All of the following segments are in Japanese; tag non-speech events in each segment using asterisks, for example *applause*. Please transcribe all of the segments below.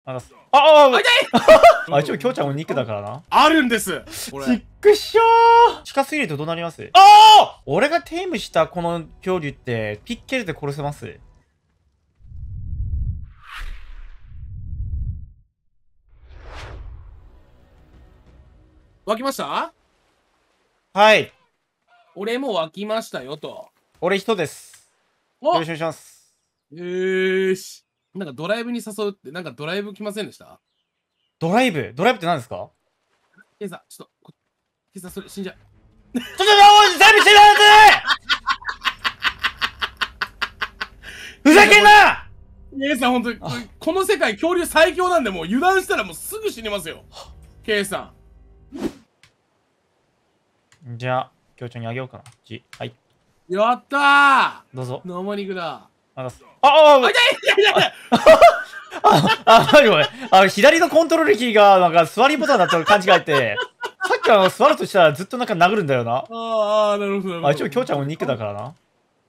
ああ、ああああ一応、きょうちゃんも肉だからな。あるんですこちっくしょー近すぎるとどうなりますああ俺がテイムしたこの恐竜って、ピッケルで殺せますわきましたはい俺もわきましたよと俺人ですよろしくお願いしますよーしなんかドライブに誘うって、なんかドライブ来ませんでしたドライブドライブって何ですかさん、ちょっと、さん、それ死んじゃう。ちょっと、おい、全部死んだやつ *laughs* ふざけんなケイさん、本当に、この世界恐竜最強なんで、もう油断したらもうすぐ死にますよ。ケイさん。じゃあ、協調にあげようかな。じ、はい。やったーどうぞ。生肉だ。あああああごめんああ、左のコントロールキーがなんか座りボタンだと勘違いってさっきあの座るとしたらずっとなんか殴るんだよなああなるほどあ一応きょうちゃんもニックだからな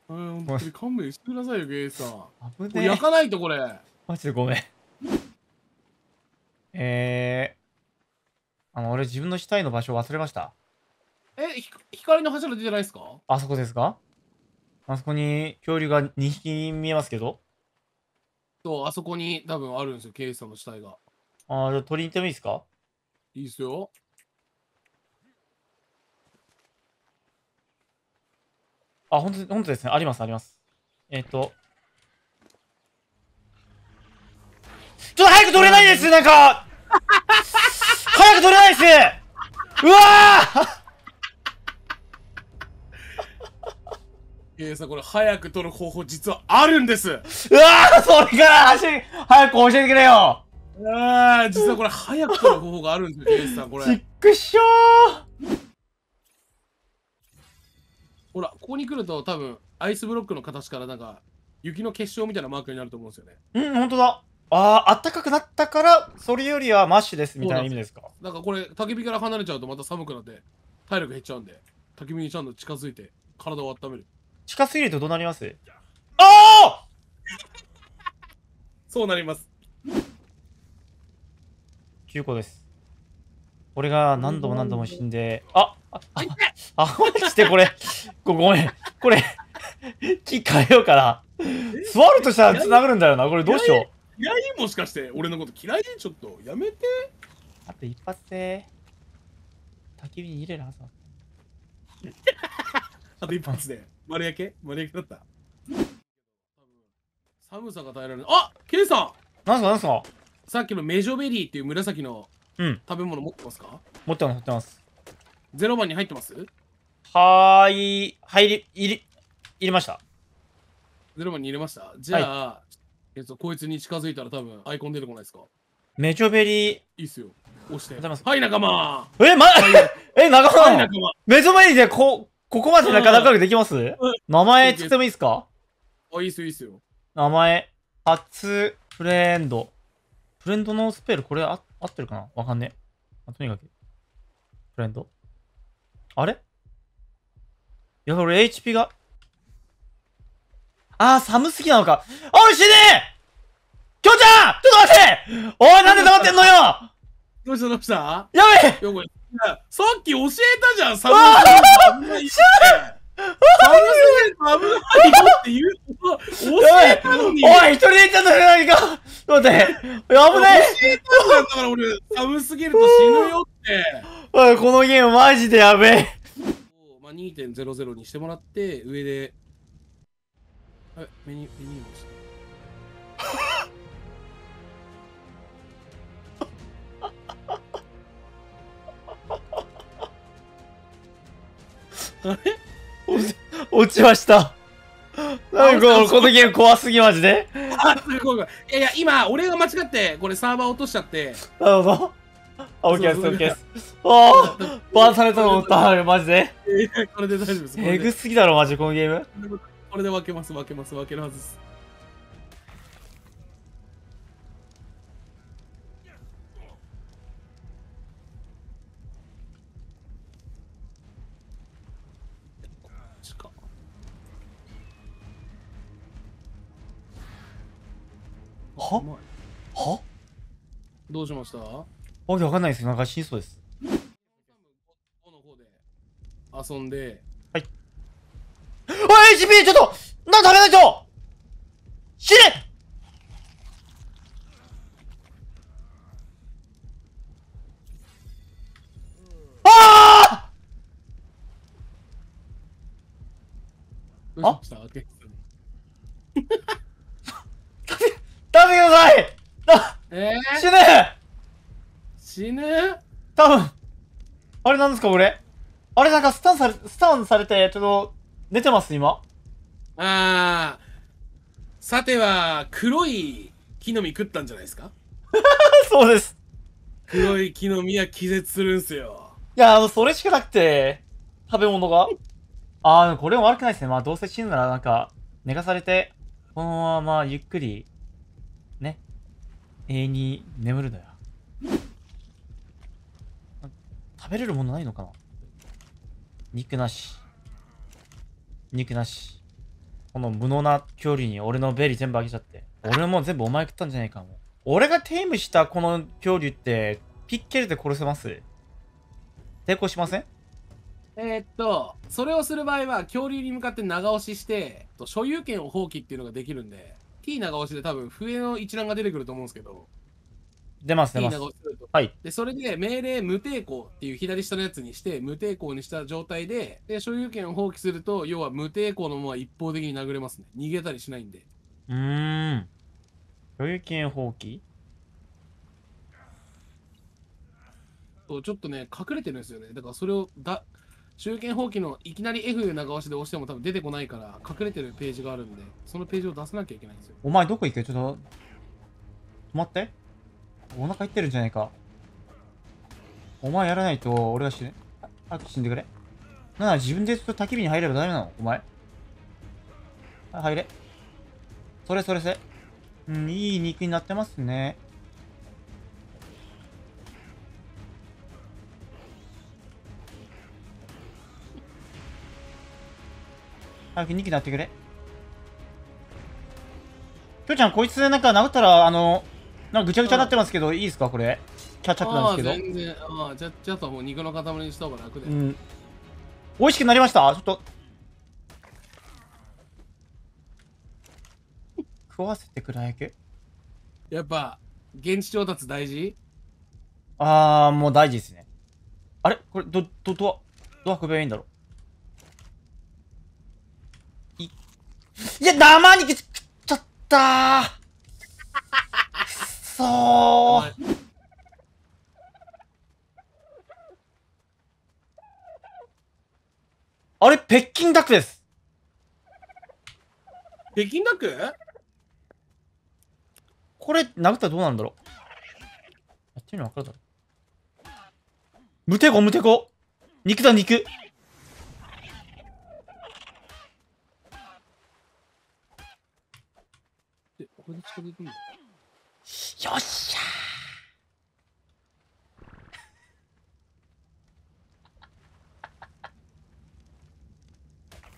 本当に勘弁してくださいよゲイさん危ね焼かないとこれマジでごめんえー、あの俺自分の死体の場所忘れましたえ光の柱出てないですかあそこですかあそこに恐竜が2匹見えますけど。そう、あそこに多分あるんですよ、ケイさんの死体が。ああ、じゃあ鳥に行ってもいいですかいいっすよ。あ、本当本当ですね。あります、あります。えっ、ー、と。ちょっと早く取れないですなんか *laughs* 早く取れないですうわケイさん、これ早く取る方法実はあるんですうわーそれから走り早く教えてくれよああ、実はこれ早く取る方法があるんですよ、ケイさん、これ。ちっくしょーほら、ここに来ると多分、アイスブロックの形からなんか、雪の結晶みたいなマークになると思うんですよね。うん、ほんとだああ、暖かくなったから、それよりはマッシュですみたいな意味ですかなんかこれ、焚き火から離れちゃうとまた寒くなって、体力減っちゃうんで、焚き火にちゃんと近づいて、体を温める。近すぎるとどうなりますああ *laughs* そうなります。9個です。俺が何度も何度も死んで、ああ、あ、あ、まじでこれ、*laughs* ごごめん、これ、*laughs* 木変えようかな。座るとしたら繋がるんだよな、これどうしよう。嫌いもしかして、俺のこと嫌いちょっと、やめて。あと一発で、焚き火に入れるはずだ。あと一発で。丸焼け丸焼けだった寒さが耐えられないあケイさんなんすかなんすかさっきのメジョベリーっていう紫の食べ物持ってますか、うん、持ってます持ってますゼロ番に入ってますはーい入り入り入れましたゼロ番に入れましたじゃあ、はい、えっと、こいつに近づいたら多分アイコン出てこないですかメジョベリーいいっすよ押してはい仲間えま *laughs* え仲間、仲間メジョベリーでこうここまで仲良くできます、うん、名前つってもいいですかあ、いいっすよ、いいっすよ。名前、初フレンド。フレンドのスペル、これあ合ってるかなわかんねえ。とにかく。フレンド。あれいや、俺 HP が。あー、寒すぎなのか。おい、死ねえきょうちゃんちょっと待っておい、なんで黙ってんのよどうしたどうしたやべえさっき教えたじゃん、サブぎる。寒すぎると危ないよって言う教えたのに。おい、一人で行っちゃったじゃないか。待って、危ない。教えたんだから俺、ブすぎると死ぬよって。おい、このゲームマジでやべえ。2.00にしてもらって、上で。あ、メニュー、メニューをして。あ *laughs* れ落ちました。なんかこのゲーム怖すぎマジで。あ、すごい。いやいや、今、俺が間違って、これサーバー落としちゃって。なるほど。あ、OK です、OK です。ああ、バーされたの思った、マジで。これで大丈夫です。えぐすぎだろ、マジこのゲーム。これで分けます、分けます、分けるはずです。ははどうしましたわけわかんないですなんか死にそうです。の方で遊んで。はい。あ HP! ちょっとなんだ食ないと死ねあああ。てくださいえー、死ぬ死ぬ多分あれなんですか俺あれなんかスタンされ、スタンされて、ちょっと、寝てます今あー。さては、黒い木の実食ったんじゃないですか *laughs* そうです。黒い木の実は気絶するんすよ。いや、あの、それしかなくて、食べ物が。ああ、これも悪くないですね。まあ、どうせ死ぬなら、なんか、寝かされて、このままゆっくり永遠に眠るのよ食べれるものないのかな肉なし肉なしこの無能な距離に俺のベリー全部あげちゃって俺も全部お前食ったんじゃないかも俺がテイムしたこの恐竜ってピッケルで殺せます抵抗しませんえー、っとそれをする場合は恐竜に向かって長押しして所有権を放棄っていうのができるんでキー長押しで多分笛の一覧が出てくると思うんですけど。出ます、出ます。はい。で、それで命令無抵抗っていう左下のやつにして、無抵抗にした状態で、で、所有権を放棄すると、要は無抵抗のまま一方的に殴れますね。逃げたりしないんで。うん。所有権放棄そう、ちょっとね、隠れてるんですよね。だからそれをだ中堅放棄のいきなり F 長押しで押しても多分出てこないから隠れてるページがあるんでそのページを出さなきゃいけないんですよお前どこ行くちょっと待ってお腹減ってるんじゃないかお前やらないと俺が死ぬあ死んでくれなら自分でと焚き火に入ればダメなのお前入れそれそれせうんいい肉になってますね早く2機なってくれ。きょうちゃん、こいつなんか殴ったら、あの、なんかぐちゃぐちゃになってますけど、いいですか、これ。キャッチャップなんですけど。全然、ああ、じゃ、ちょっともう肉の塊にした方が楽で。うん。美味しくなりましたちょっと。食わせてくらいけ。やっぱ、現地調達大事ああ、もう大事ですね。あれこれ、ど、ど、ど、どう運べばいいんだろういや、生肉食っちゃったー。そう。あれ、北京ダックです。北京ダックこれ、殴ったらどうなんだろう。やってるの分かるだろ。無抵抗、無抵抗。肉だ、肉。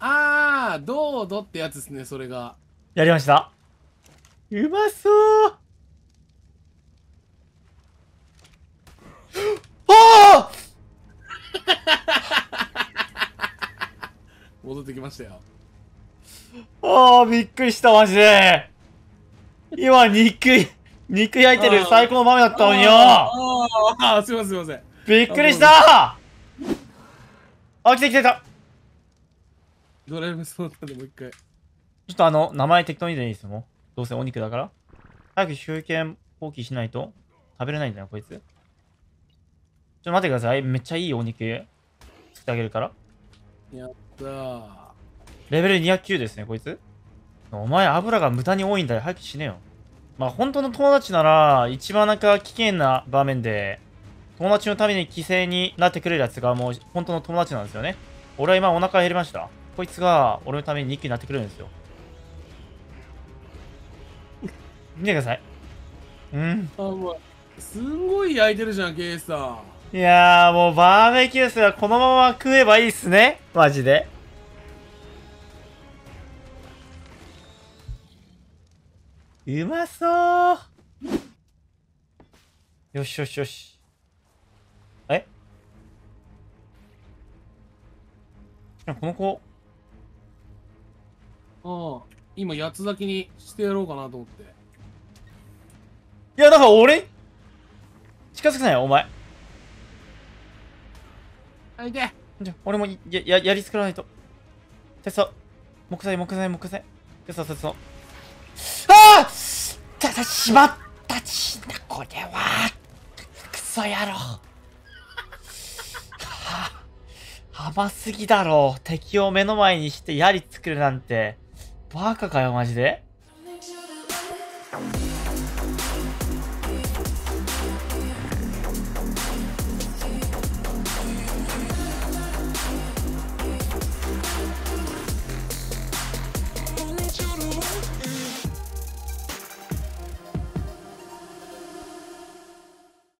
ああどうどってやつですね、それが。やりました。うまそうああ *laughs* 戻ってきましたよ。ああ、びっくりした、マジで。今、肉、肉焼いてる最高の豆だったのによ。ああ、すいません、すいません。びっくりしたあ、来て来てた。ドライブそうなでもう一回。ちょっとあの、名前適当にでいいですよ。どうせお肉だから。早く集計放棄しないと食べれないんだよ、こいつ。ちょっと待ってください。めっちゃいいお肉作ってあげるから。やったー。レベル209ですね、こいつ。お前、油が無駄に多いんだよ。早く死ねよ。まあ、本当の友達なら、一番なんか危険な場面で、友達のために犠牲になってくれるやつがもう、本当の友達なんですよね。俺は今お腹減りました。こいつが俺のために2級になってくれるんですよ。見てください。うん。あ、もう、すごい焼いてるじゃん、ケイさん。いやもうバーベキューすらこのまま食えばいいっすね。マジで。うまそうよしよしよし。えこの子、ああ今八つ咲きにしてやろうかなと思っていやだから俺近づくなよお前あいてじゃ俺もやややり作らないと鉄道木材木材木材鉄道鉄道ああただしまったちなこれはクソ野郎は甘すぎだろ敵を目の前にして槍作るなんてバカかよ、マジで